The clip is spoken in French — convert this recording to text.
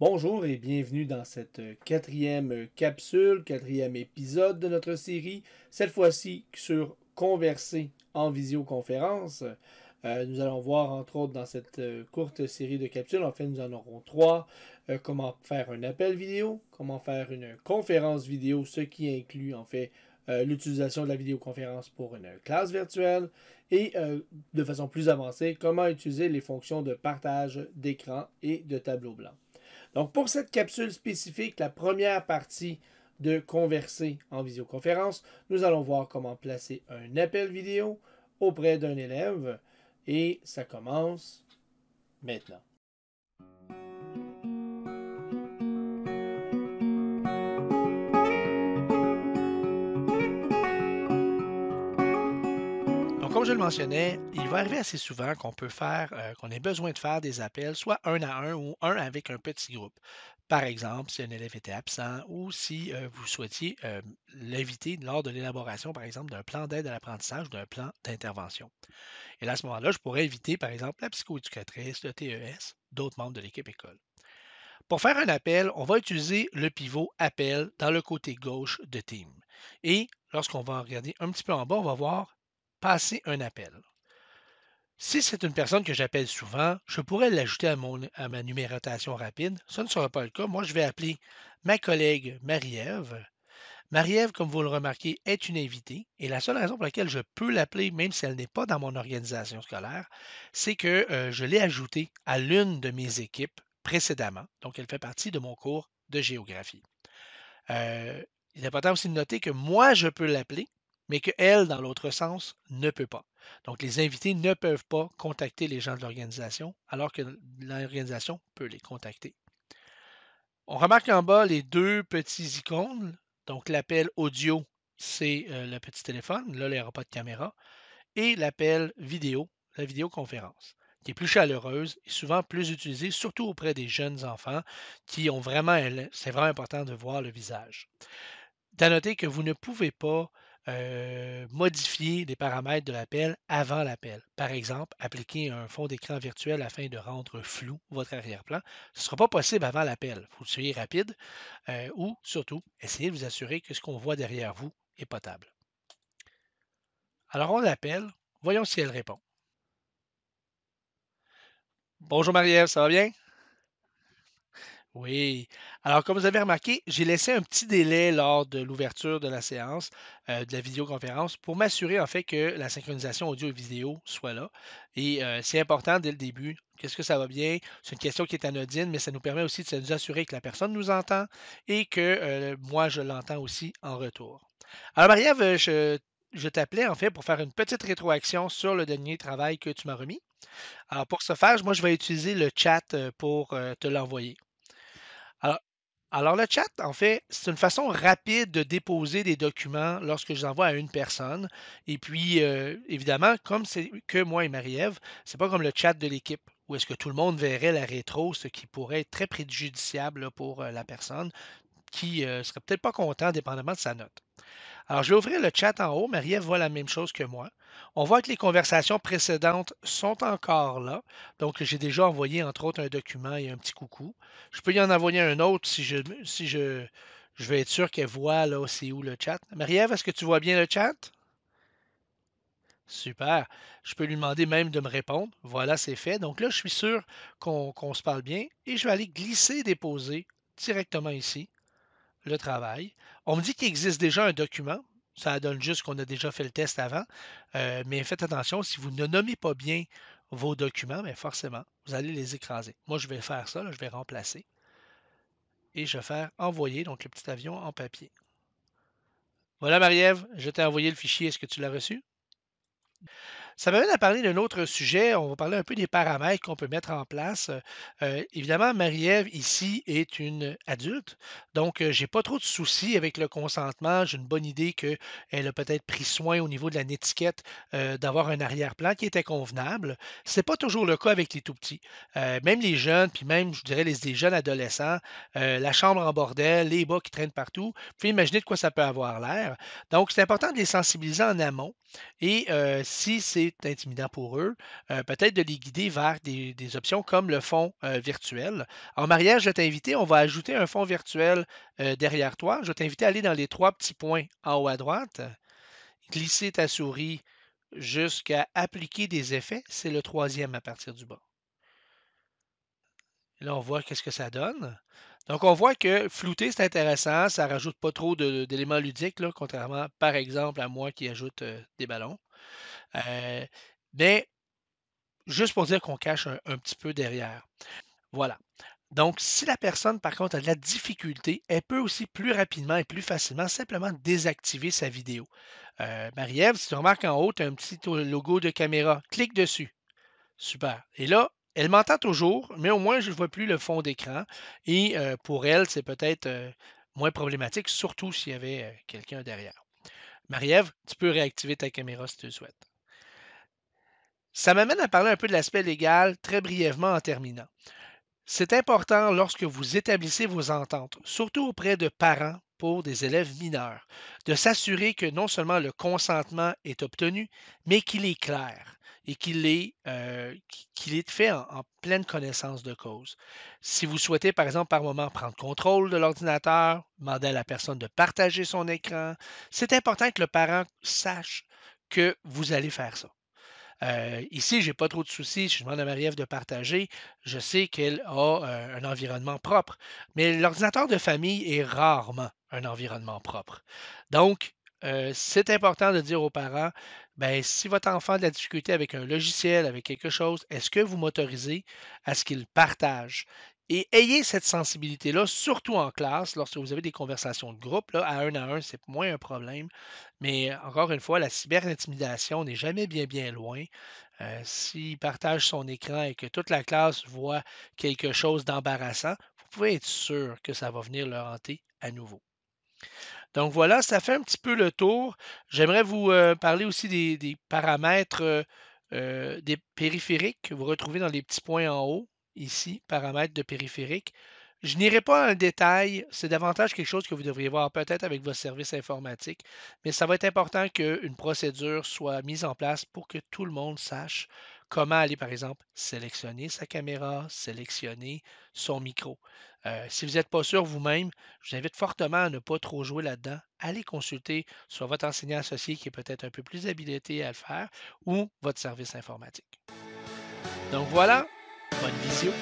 Bonjour et bienvenue dans cette euh, quatrième euh, capsule, quatrième épisode de notre série, cette fois-ci sur converser en visioconférence. Euh, nous allons voir, entre autres, dans cette courte série de capsules, en fait, nous en aurons trois, comment faire un appel vidéo, comment faire une conférence vidéo, ce qui inclut, en fait, l'utilisation de la vidéoconférence pour une classe virtuelle et de façon plus avancée, comment utiliser les fonctions de partage d'écran et de tableau blanc. Donc, pour cette capsule spécifique, la première partie de converser en visioconférence, nous allons voir comment placer un appel vidéo auprès d'un élève et ça commence maintenant. comme je le mentionnais, il va arriver assez souvent qu'on peut faire, euh, qu'on ait besoin de faire des appels, soit un à un ou un avec un petit groupe. Par exemple, si un élève était absent ou si euh, vous souhaitiez euh, l'inviter lors de l'élaboration, par exemple, d'un plan d'aide à l'apprentissage ou d'un plan d'intervention. Et à ce moment-là, je pourrais inviter, par exemple, la psychoéducatrice, le TES, d'autres membres de l'équipe école. Pour faire un appel, on va utiliser le pivot appel dans le côté gauche de Team. Et lorsqu'on va regarder un petit peu en bas, on va voir passer un appel. Si c'est une personne que j'appelle souvent, je pourrais l'ajouter à, à ma numérotation rapide. Ça ne sera pas le cas. Moi, je vais appeler ma collègue Marie-Ève. Marie-Ève, comme vous le remarquez, est une invitée et la seule raison pour laquelle je peux l'appeler, même si elle n'est pas dans mon organisation scolaire, c'est que euh, je l'ai ajoutée à l'une de mes équipes précédemment. Donc, elle fait partie de mon cours de géographie. Euh, il est important aussi de noter que moi, je peux l'appeler, mais qu'elle, dans l'autre sens, ne peut pas. Donc, les invités ne peuvent pas contacter les gens de l'organisation, alors que l'organisation peut les contacter. On remarque en bas les deux petits icônes. Donc, l'appel audio, c'est euh, le petit téléphone. Là, il n'y aura pas de caméra. Et l'appel vidéo, la vidéoconférence, qui est plus chaleureuse et souvent plus utilisée, surtout auprès des jeunes enfants qui ont vraiment, c'est vraiment important de voir le visage. D'à noter que vous ne pouvez pas euh, modifier les paramètres de l'appel avant l'appel. Par exemple, appliquer un fond d'écran virtuel afin de rendre flou votre arrière-plan. Ce ne sera pas possible avant l'appel. Il faut le rapide euh, ou surtout, essayer de vous assurer que ce qu'on voit derrière vous est potable. Alors, on l'appelle. Voyons si elle répond. Bonjour Marie-Ève, ça va bien? Oui. Alors, comme vous avez remarqué, j'ai laissé un petit délai lors de l'ouverture de la séance euh, de la vidéoconférence pour m'assurer en fait que la synchronisation audio vidéo soit là. Et euh, c'est important dès le début. Qu'est-ce que ça va bien? C'est une question qui est anodine, mais ça nous permet aussi de nous assurer que la personne nous entend et que euh, moi, je l'entends aussi en retour. Alors, Marie-Ève, je je t'appelais en fait pour faire une petite rétroaction sur le dernier travail que tu m'as remis. Alors pour ce faire, moi je vais utiliser le chat pour te l'envoyer. Alors, le chat, en fait, c'est une façon rapide de déposer des documents lorsque je les envoie à une personne. Et puis, euh, évidemment, comme c'est que moi et Marie-Ève, c'est pas comme le chat de l'équipe où est-ce que tout le monde verrait la rétro, ce qui pourrait être très préjudiciable pour euh, la personne qui ne euh, serait peut-être pas content, dépendamment de sa note. Alors, je vais ouvrir le chat en haut. Marie-Ève voit la même chose que moi. On voit que les conversations précédentes sont encore là. Donc, j'ai déjà envoyé, entre autres, un document et un petit coucou. Je peux y en envoyer un autre si je, si je, je vais être sûr qu'elle voit là, aussi où le chat. Marie-Ève, est-ce que tu vois bien le chat? Super. Je peux lui demander même de me répondre. Voilà, c'est fait. Donc là, je suis sûr qu'on se parle bien et je vais aller glisser, déposer directement ici le travail. On me dit qu'il existe déjà un document. Ça donne juste qu'on a déjà fait le test avant. Euh, mais faites attention, si vous ne nommez pas bien vos documents, mais forcément, vous allez les écraser. Moi, je vais faire ça, je vais remplacer. Et je vais faire envoyer, donc le petit avion en papier. Voilà, Marie-Ève, je t'ai envoyé le fichier. Est-ce que tu l'as reçu? Ça m'amène à parler d'un autre sujet. On va parler un peu des paramètres qu'on peut mettre en place. Euh, évidemment, Marie-Ève, ici, est une adulte. Donc, euh, je n'ai pas trop de soucis avec le consentement. J'ai une bonne idée qu'elle a peut-être pris soin au niveau de la netiquette euh, d'avoir un arrière-plan qui était convenable. Ce n'est pas toujours le cas avec les tout-petits. même les jeunes, puis même, je dirais, les, les jeunes adolescents, la chambre en bordel, les bas qui traînent partout. Vous pouvez imaginer de quoi ça peut avoir l'air. Donc, c'est important de les sensibiliser en amont. Et si c'est intimidant pour eux, euh, peut-être de les guider vers des, options comme le fond euh, virtuel. En mariage, je vais t'inviter, on va ajouter un fond virtuel euh, derrière toi. Je vais t'inviter à aller dans les trois petits points en haut à droite, glisser ta souris jusqu'à appliquer des effets. C'est le troisième à partir du bas. Là, on voit qu'est-ce que ça donne. Donc, on voit que flouter, c'est intéressant. Ça rajoute pas trop d'éléments ludiques, contrairement, par exemple, à moi qui ajoute des ballons. Euh, mais juste pour dire qu'on cache un, petit peu derrière. Voilà. Donc, si la personne, par contre, a de la difficulté, elle peut aussi plus rapidement et plus facilement simplement désactiver sa vidéo. Euh, Marie-Ève, si tu remarques en haut, tu as un petit logo de caméra. Clique dessus. Super. Et là, elle m'entend toujours, mais au moins je ne vois plus le fond d'écran. Et euh, pour elle, c'est peut-être moins problématique, surtout s'il y avait quelqu'un derrière. Marie-Ève, tu peux réactiver ta caméra si tu le souhaites. Ça m'amène à parler un peu de l'aspect légal très brièvement en terminant. C'est important lorsque vous établissez vos ententes, surtout auprès de parents pour des élèves mineurs, de s'assurer que non seulement le consentement est obtenu, mais qu'il est clair et qu'il est, euh, fait en, pleine connaissance de cause. Si vous souhaitez, par exemple, par moment prendre contrôle de l'ordinateur, demander à la personne de partager son écran, c'est important que le parent sache que vous allez faire ça. Euh, ici, je n'ai pas trop de soucis. Si je demande à Marie-Ève de partager, je sais qu'elle a euh, un environnement propre. Mais l'ordinateur de famille est rarement un environnement propre. Donc, euh, c'est important de dire aux parents, ben, si votre enfant a de la difficulté avec un logiciel, avec quelque chose, est-ce que vous m'autorisez à ce qu'il partage? Et ayez cette sensibilité-là, surtout en classe, lorsque vous avez des conversations de groupe, là, à un à un, c'est moins un problème. Mais encore une fois, la cyberintimidation n'est jamais bien, bien loin. Euh, s'il partage son écran et que toute la classe voit quelque chose d'embarrassant, vous pouvez être sûr que ça va venir le hanter à nouveau. Donc voilà, ça fait un petit peu le tour. J'aimerais vous euh, parler aussi des, paramètres euh, euh, des périphériques que vous retrouvez dans les petits points en haut, ici, paramètres de périphériques. Je n'irai pas en détail, c'est davantage quelque chose que vous devriez voir peut-être avec vos services informatiques. mais ça va être important qu'une procédure soit mise en place pour que tout le monde sache Comment aller, par exemple, sélectionner sa caméra, sélectionner son micro. Euh, si vous n'êtes pas sûr vous-même, je vous invite fortement à ne pas trop jouer là-dedans. Allez consulter soit votre enseignant associé qui est peut-être un peu plus habilité à le faire ou votre service informatique. Donc voilà, bonne vision.